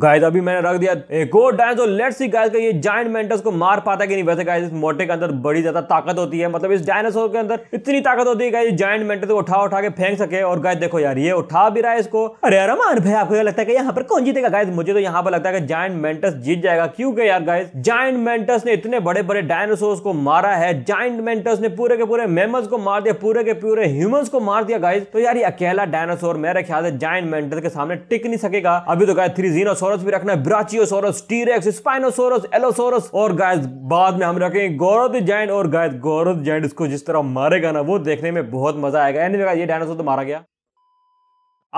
guys अभी मैंने रख दिया एक और डांस और लेट्स सी गाइस का ये जाइंट मेंटस को मार पाता कि नहीं वैसे गाइस इस मोटे के अंदर बड़ी ज्यादा ताकत होती है मतलब इस डायनासोर के अंदर इतनी ताकत होती है गाइस जायंट मेंटस को उठा उठा के फेंक सके और गाइस देखो यार ये उठा भी रहा है इसको अरे रमान भाई आपको लगता है कि यहाँ पर कौन जीतेगा गाइस मुझे तो यहाँ पर लगता है कि जायंट मेंटस जीत जाएगा क्योंकि यार गाइस जायंट मेंटस ने इतने बड़े बड़े डायनासोर को मारा है जायंट मेंटस ने पूरे के पूरे मेमल्स को मार दिया पूरे के पूरे ह्यूमंस को मार दिया गाइस तो यार ये अकेला डायनासोर मेरे ख्याल से जायंट मेंटस के सामने टिक नहीं सकेगा अभी तो गाय थ्री जीरो सोरस भी रखना है ब्राचियोसोरस टीरेक्स स्पाइनोसोरस एलोसोरस और गाय बाद में हम रखेंगे गौरव जैंड और गाय गौरव जैंड इसको जिस तरह मारेगा ना वो देखने में बहुत मजा आएगा एनीवे anyway, ये डायनासोर तो मारा गया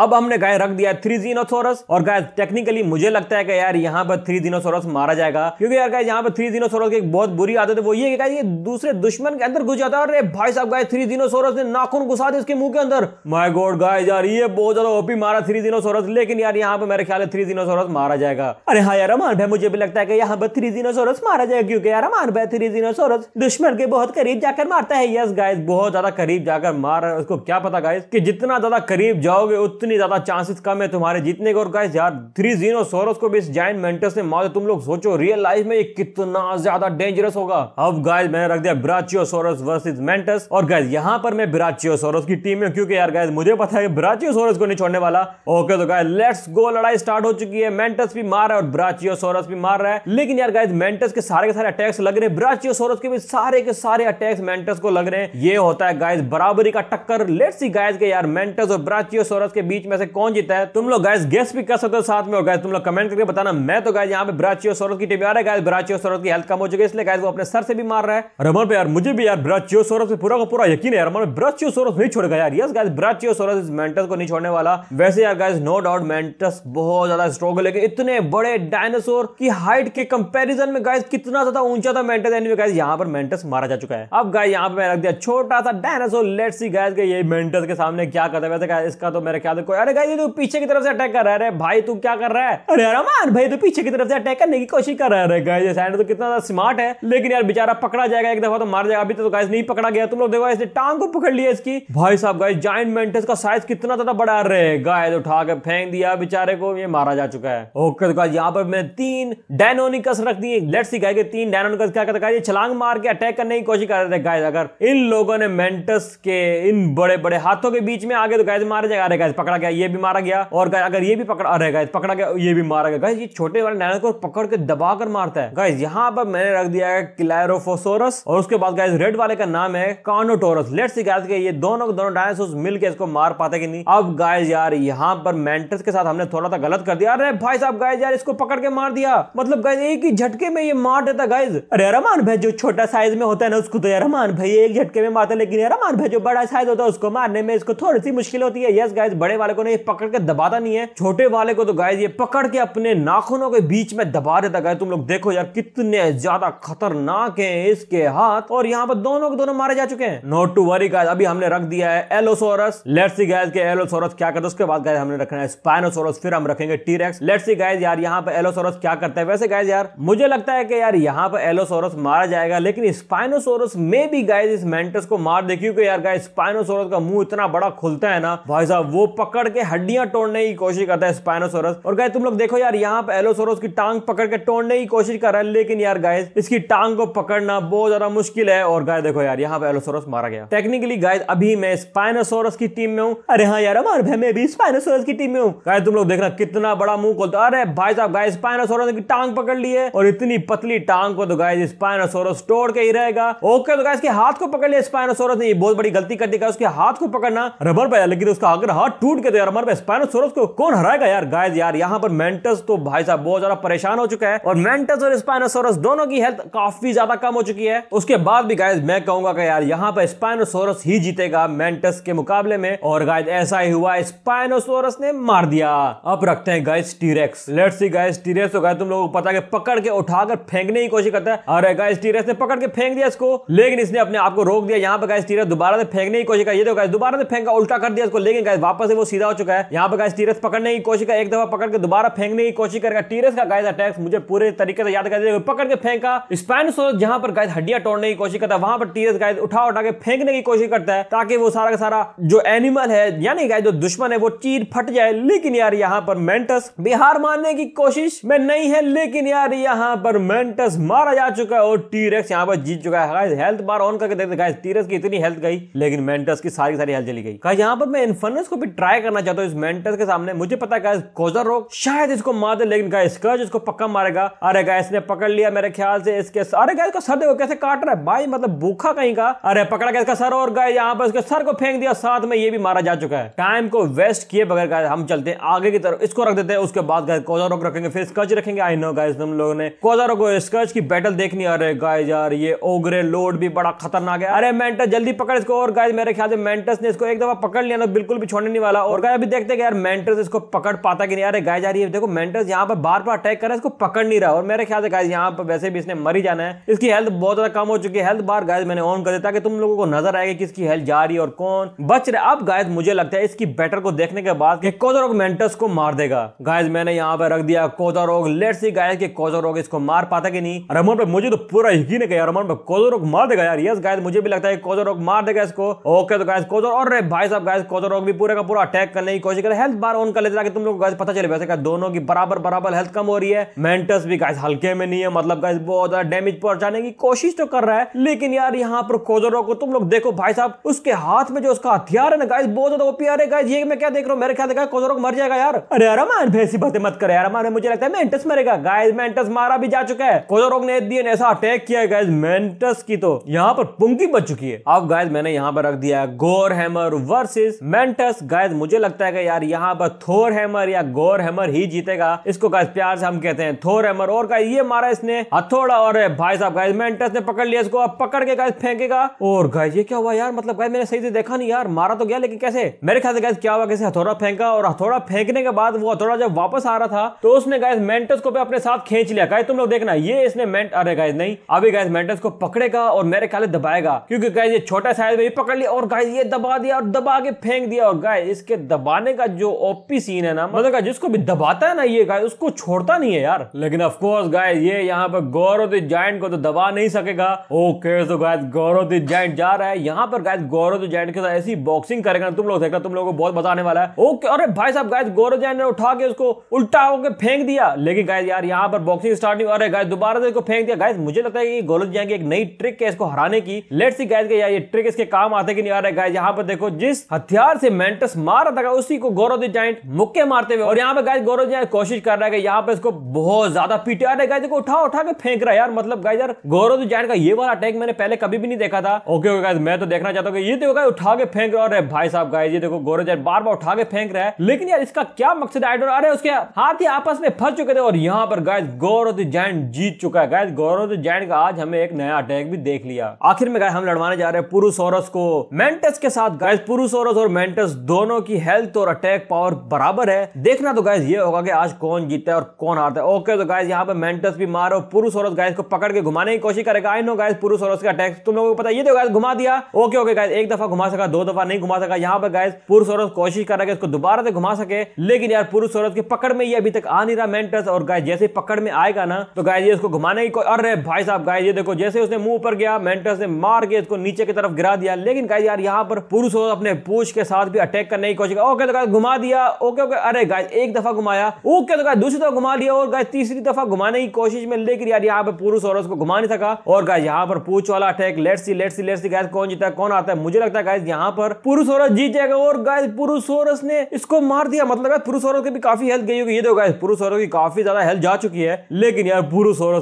अब हमने गाय रख दिया थ्री जीनोसोरस और गाय टेक्निकली मुझे लगता है कि यार यहाँ पर थ्री जीनोसोरस मारा जाएगा क्योंकि यार गाय यहाँ पर थ्री जीनोसोरस की एक बहुत बुरी आदत है वो ये कि ये दूसरे दुश्मन के अंदर घुस जाता है अरे भाई साहब गाय थ्री जीनोसोरस ने नाखून घुसा दिया उसके मुंह के अंदर माई गोड गाय यार ये बहुत ज्यादा ओपी मारा थ्री जीनोसोरस लेकिन यार यहाँ पर मेरे ख्याल है थ्री जीनोसोरस मारा जाएगा अरे हाँ यार अमान भाई मुझे भी लगता है कि यहाँ पर थ्री जीनोसोरस मारा जाएगा क्योंकि यार अमान भाई थ्री जीनोसोरस दुश्मन के बहुत करीब जाकर मारता है यस गाय बहुत ज्यादा करीब जाकर मार उसको क्या पता गाय की जितना ज्यादा करीब जाओगे उतना उतनी ज्यादा चांसेस कम है तुम्हारे जीतने के और गाइस यार थ्री जीरो सोरस को भी इस जाइंट मेंटस ने मारो तुम लोग सोचो रियल लाइफ में ये कितना ज्यादा डेंजरस होगा अब गाइस मैंने रख दिया ब्राचियो सोरस वर्सेज मेंटस और गाइस यहाँ पर मैं ब्राचियो सोरस की टीम में क्योंकि यार गाइस मुझे पता है ब्राचियो सोरस को नहीं छोड़ने वाला ओके तो गाइस लेट्स गो लड़ाई स्टार्ट हो चुकी है मेंटस भी मार रहा है और ब्राचियो सोरस भी मार रहा है लेकिन यार गाइस मेंटस के सारे के सारे अटैक्स लग रहे हैं ब्राचियो सोरस के भी सारे के सारे अटैक्स मेंटस को लग रहे हैं ये होता है गाइस बराबरी का टक्कर लेट्स सी गाइस के यार मेंटस और ब्राचियो सोरस के बीच बीच में से कौन जीता है तुम लोग गाइस गेस भी कर सकते हो साथ में और गाइस तुम लोग कमेंट करके बताना मैं तो गाइस यहाँ पे ब्राचियो सौरभ की टीम आ रहा है गाइस ब्राची सौरभ की हेल्थ कम हो चुकी है इसलिए गाइस वो अपने सर से भी मार रहा है रमन पे यार मुझे भी यार ब्राचियो सौरभ से पूरा का पूरा यकीन है रमन ब्राचियो सौरभ नहीं छोड़ेगा यार यस गाइस ब्राचियो सौरभ इस मेंटस को नहीं छोड़ने वाला वैसे यार गाइस नो डाउट मेंटस बहुत ज्यादा स्ट्रॉग है लेकिन इतने बड़े डायनासोर की हाइट के कंपेरिजन में गाइस कितना ज्यादा ऊंचा था मेंटस एनिमे गाइस यहाँ पर मेंटस मारा जा चुका है अब गाइस यहाँ पे मैं रख दिया छोटा सा डायनासोर लेट्स सी गाइस ये मेंटस के सामने क्या करता है वैसे इसका तो मेरे ख्याल को अरे गाइस तू पीछे की तरफ से अटैक कर रहा है भाई तू क्या कर रहा है अरे अरमान भाई तू तो पीछे की तरफ से अटैक करने की कोशिश कर रहा है गाइस तो कितना ज्यादा स्मार्ट है लेकिन यार बेचारा पकड़ा जाएगा एक दफा तो मार जाएगा अभी तो गाइस नहीं पकड़ा गया तुम लोग देखो इसने टांग को पकड़ लिया इसकी भाई साहब गाइस जॉइंट मेंटेस का साइज कितना ज्यादा बड़ा रहे गाय उठा के फेंक दिया बेचारे को ये मारा जा चुका है ओके तो गाइस यहाँ पर मैं तीन डायनोनिकस रख दिए लेट्स सी गाइस तीन डायनोनिकस क्या करता है छलांग मार के अटैक करने की कोशिश कर रहे थे गाइस अगर इन लोगों ने मेंटस के इन बड़े बड़े हाथों के बीच में आगे तो गाइस मारे जाएगा अरे गाइस पकड़ा पकड़ा गया ये भी मारा गया और अगर ये भी पकड़ा रहेगा पकड़ा गया ये भी मारा गया ये छोटे वाले नैनो को पकड़ के दबा कर मारता है गाइस यहाँ पर मैंने रख दिया है क्लैरोफोसोरस और उसके बाद गाइस रेड वाले का नाम है कानोटोरस लेट सी गाइस ये दोनों दोनों डायनासोर मिलकर इसको मार पाते कि नहीं अब गाइस यार यहाँ पर मेंटस के साथ हमने थोड़ा सा गलत कर दिया अरे भाई साहब गाइस यार इसको पकड़ के मार दिया मतलब गाइस एक ही झटके में ये मार देता गाइज अरे रमान भाई जो छोटा साइज में होता है ना उसको तो यार रमान भाई एक झटके में मारता लेकिन रमान भाई जो बड़ा साइज होता है उसको मारने में इसको थोड़ी सी मुश्किल होती है यस गाइज बड़े बड़े वाले को ना ये पकड़ के दबाता नहीं है छोटे वाले को तो गाय ये पकड़ के अपने नाखूनों के बीच में दबा देता गाय तुम लोग देखो यार कितने ज्यादा खतरनाक है इसके हाथ और यहाँ पर दोनों के दोनों मारे जा चुके हैं नोट टू वरी गाय अभी हमने रख दिया है एलोसोरस लेट्स सी गाइस के एलोसोरस क्या करते उसके बाद गाय हमने रखना है स्पाइनोसोरस फिर हम रखेंगे टीरेक्स लेट्स सी गाइस यार यहाँ पर एलोसोरस क्या करता है वैसे गाइस यार मुझे लगता है कि यार यहाँ पर एलोसोरस मारा जाएगा लेकिन स्पाइनोसोरस में भी गाइस इस मेंटस को मार दे क्योंकि यार गाय स्पाइनोसोरस का मुंह इतना बड़ा खुलता है ना भाई साहब वो पकड़ के हड्डियां तोड़ने की कोशिश करता है स्पाइनोसोरस और गाय तुम लोग देखो यार यहाँ पे एलोसोरस की टांग पकड़ के तोड़ने की कोशिश कर रहा है लेकिन यार गाय इसकी टांग को पकड़ना बहुत ज्यादा मुश्किल है और गाय देखो यार यहाँ पे एलोसोरस मारा गया टेक्निकली गाय अभी मैं स्पाइनोसोरस की टीम में हूँ अरे हाँ यार हमारे भाई मैं भी स्पाइनोसोरस की टीम में हूँ गाय तुम लोग देखना कितना बड़ा मुंह खोलता अरे भाई साहब गाय स्पाइनोसोरस की टांग पकड़ ली है और इतनी पतली टांग को तो गाय स्पाइनोसोरस तोड़ के ही रहेगा ओके तो गाय इसके हाथ को पकड़ लिया स्पाइनोसोरस ने बहुत बड़ी गलती कर दी उसके हाथ को पकड़ना रबर पाया लेकिन उसका अगर हाथ टूट टूट गए तो यार हमारे स्पाइनोसोरस को कौन हराएगा यार गाइस यार यहाँ पर मेंटस तो भाई साहब बहुत ज्यादा परेशान हो चुका है और मेंटस और स्पाइनोसोरस दोनों की हेल्थ काफी ज्यादा कम हो चुकी है उसके बाद भी गाइज मैं कहूंगा यार यहाँ पर स्पाइनोसोरस ही जीतेगा मेंटस के मुकाबले में और गाइज ऐसा ही हुआ स्पाइनोसोरस ने मार दिया अब रखते हैं guys T rex let see guys T rex तो गाइस तुम लोगों को पता है पकड़ के उठाकर फेंकने की कोशिश करता है अरे गाइस टीरेक्स ने पकड़ के फेंक दिया इसको लेकिन इसने अपने आप को रोक दिया यहाँ पर गाइस टीरेक्स दोबारा से फेंकने की कोशिश कर ये तो गाइस दोबारा से फेंका उल्टा कर दिया इसको लेकिन गाइस वापस से वो सीधा हो चुका है यहाँ पर गाइस टीरस पकड़ने की कोशिश कर एक दफा पकड़ के दोबारा फेंकने की कोशिश करेगा टीरस का गाइस अटैक मुझे पूरे तरीके से याद कर पकड़ के फेंका स्पैनिश जहां पर गाय हड्डियां तोड़ने की कोशिश करता है वहां पर टीरस गाय उठा उठा के फेंकने की कोशिश करता है ताकि वो सारा का सारा जो एनिमल है यानी गाय जो दुश्मन है वो चीर फट जाए लेकिन यार यहाँ पर मेंटस बिहार मारने की कोशिश में नहीं है लेकिन यार यहाँ पर मेंटस मारा जा चुका है और टीरेक्स यहाँ पर जीत चुका है हेल्थ बार ऑन करके देखते गाइस टीरस की इतनी हेल्थ गई लेकिन मेंटस की सारी सारी हेल्थ चली गई यहाँ पर मैं इन्फर्नस को भी ट्राई ट्राई करना चाहता हूँ इस मेंटर के सामने मुझे पता है गोजर रोग शायद इसको मार दे लेकिन गाइस कर्ज इसको पक्का मारेगा अरे गाइस ने पकड़ लिया मेरे ख्याल से इसके अरे गाइस का सर देखो कैसे काट रहा है भाई मतलब भूखा कहीं का अरे पकड़ा गया इसका सर और गाइस यहाँ पर इसके सर को फेंक दिया साथ में ये भी मारा जा चुका है टाइम को वेस्ट किए बगैर गाय हम चलते हैं आगे की तरफ इसको रख देते हैं उसके बाद गाय कोजा रोक रखेंगे फिर स्कर्च रखेंगे आई नो गाइस तुम लोगों ने कोजा रोक स्कर्च की बैटल देखनी अरे गाय यार ये ओगरे लोड भी बड़ा खतरनाक है अरे मेंटस जल्दी पकड़ इसको और गाय मेरे ख्याल से मेंटस ने इसको एक दफा पकड़ लिया ना तो बिल्कुल भी छोड़ने नहीं वाला और गाय अभी देखते यार मेंटर्स इसको पकड़ पाता कि नहीं यार गाय जा रही है देखो मेंटर्स यहाँ पर बार बार अटैक कर रहा है इसको पकड़ नहीं रहा और मेरे ख्याल से गाय यहाँ पर वैसे भी इसने मरी जाना है इसकी हेल्थ बहुत ज्यादा कम हो चुकी है हेल्थ बार गाय मैंने ऑन कर दिया ताकि तुम लोगों को नजर आएगा कि इसकी हेल्थ जा रही है और कौन बच रहा अब गाय मुझे लगता है इसकी बैटर को देखने के बाद कि कोजारोग को मार देगा गाय मैंने यहाँ पर रख दिया कोजारोग लेट सी गाय के कोजारोग इसको मार पाता कि नहीं रमन पर मुझे तो पूरा यकीन है यार रमन पर कोजारोग मार देगा यार यस गाय मुझे भी लगता है कोजारोग मार देगा इसको ओके तो गाय कोजर और भाई साहब गायज कोजारोग भी पूरे का पूरा अटैक करने की कोशिश कर हेल्थ बार ऑन कर लेते ताकि तुम लोग पता चले वैसे दोनों की बराबर बराबर हेल्थ कम हो रही है मेंटस भी गाइस हल्के में नहीं है मतलब गाइस बहुत ज्यादा डैमेज पहुंचाने की कोशिश तो कर रहा है लेकिन यार यहाँ पर कोजोरो को तुम लोग देखो भाई साहब उसके हाथ में जो उसका हथियार है ना गाइस बहुत ज्यादा ओपी है गाइस ये मैं क्या देख रहा हूँ मेरे ख्याल से कोजोरो मर जाएगा यार अरे यार मान भैसी बातें मत करे मान मुझे लगता है मेंटस मरेगा गाइस मेंटस मारा भी जा चुका है कोजोरो ने दिए ऐसा अटैक किया है गाइस मेंटस की तो यहाँ पर पुंकी बच चुकी है अब गाइस मैंने यहाँ पर रख दिया है गोर हैमर वर्सेस मेंटस गाइस मुझे लगता है कि यार यहाँ पर थोर हैमर या गोर हैमर ही जीतेगा इसको गाइस प्यार से हम कहते हैं थोर हैमर और गाइस ये मारा इसने हथौड़ा और भाई साहब गाइस मेंटस ने पकड़ लिया इसको अब पकड़ के गाइस फेंकेगा और गाइस ये क्या हुआ यार मतलब गाइस मैंने सही से देखा नहीं यार मारा तो गया लेकिन कैसे मेरे ख्याल से गाइस क्या हुआ कैसे हथौड़ा फेंका और हथौड़ा फेंकने के बाद वो हथौड़ा जब वापस आ रहा था तो उसने गाइस मेंटस को भी अपने साथ खींच लिया गाइस तुम लोग देखना ये इसने मेंट अरे गाइस नहीं अभी गाइस मेंटस को पकड़ेगा और मेरे ख्याल से दबाएगा क्योंकि गाइस ये छोटा साइज में पकड़ लिया और गाइस ये दबा दिया और दबा के फेंक दिया और गाइस इसके दबाने का जो ओपी सीन है ना मतलब का जिसको भी दबाता है ना ये गाय उसको छोड़ता नहीं है यार लेकिन ऑफकोर्स गाय ये यहाँ पर गौरव द जाइंट को तो दबा नहीं सकेगा ओके तो गाय गौरव द जाइंट जा रहा है यहाँ पर गाय गौरव द जाइंट के साथ ऐसी बॉक्सिंग करेगा तुम लोग देखना तुम लोगों को बहुत बताने वाला है ओके अरे भाई साहब गाय गौरव जैन ने उठा के उसको उल्टा होकर फेंक दिया लेकिन गाय यार यहाँ पर बॉक्सिंग स्टार्ट नहीं अरे गाय दोबारा से इसको फेंक दिया गाय मुझे लगता है कि गौरव जैन की एक नई ट्रिक है इसको हराने की लेट सी गाय ये ट्रिक इसके काम आते कि नहीं आ रहा है गाय यहाँ पर देखो जिस हथियार से मेंटस मार मारा था उसी को गौरव द जाइंट मुक्के मारते हुए और यहाँ पे गाय गौरव जाइंट कोशिश कर रहा है यहाँ पे इसको बहुत ज्यादा पीटे अरे गाइज को उठा उठा के फेंक रहा है यार मतलब गाय यार गौरव द जाइंट का ये वाला अटैक मैंने पहले कभी भी नहीं देखा था ओके ओके गाइज मैं तो देखना चाहता हूँ ये देखो गाइज उठा के फेंक रहा है भाई साहब गाइज ये देखो गौरव जाइंट बार बार उठा के फेंक रहा है लेकिन यार इसका क्या मकसद है आइडोर अरे उसके हाथ ही आपस में फंस चुके थे और यहाँ पर गाइज गौरव द जाइंट जीत चुका है गाइज गौरव द जाइंट का आज हमें एक नया अटैक भी देख लिया आखिर में गाय हम लड़वाने जा रहे हैं पुरुष को मेंटस के साथ गाइज पुरुष और मेंटस दोनों की हेल्थ और अटैक पावर बराबर है देखना तो गाइज ये होगा कि आज कौन जीता है और कौन हारता है ओके तो गाइज यहाँ पे मेंटस भी मारो पुरुष और गाइज को पकड़ के घुमाने की कोशिश करेगा आई नो गाइज पुरुष और उसके अटैक तुम लोगों को पता ये तो गाइज घुमा दिया ओके ओके गाइज एक दफा घुमा सका दो दफा नहीं घुमा सका यहाँ पे गाइज पुरुष और कोशिश करेगा इसको दोबारा से घुमा सके लेकिन यार पुरुष औरत की पकड़ में ये अभी तक आ नहीं रहा मेंटस और गाय जैसे पकड़ में आएगा ना तो गाय ये इसको घुमाने की अरे भाई साहब गाय ये देखो जैसे उसने मुंह ऊपर गया मेंटस ने मार के इसको नीचे की तरफ गिरा दिया लेकिन गाय यार यहाँ पर पुरुष और अपने पूछ के साथ भी अटैक करने की कोशिश ओके तो गाय घुमा दिया ओके ओके अरे गाय एक दफा घुमाया ओके तो गाय दूसरी दफा घुमा दिया और गाय तीसरी दफा घुमाने की कोशिश में लेकर यार यहाँ पर पुरुष और उसको घुमा नहीं सका और गाय यहाँ पर पूछ वाला attack let see let see let see guy कौन जीता कौन आता है मुझे लगता है गाय यहाँ पर पुरुष और जीत जाएगा और गाय पुरुष औरत ने इसको मार दिया मतलब पुरुष और की भी काफी हेल्थ गई होगी ये तो गाय पुरुष और की काफी ज्यादा हेल्थ जा चुकी है लेकिन यार पुरुष और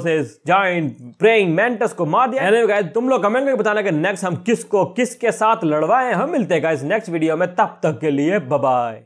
मेंटस को मार दिया गाइस तुम लोग कमेंट करके बताना कि नेक्स्ट हम किसको किसके साथ लड़वाए हम मिलते हैं गाइस नेक्स्ट वीडियो में तब तक के लिए लिए बाय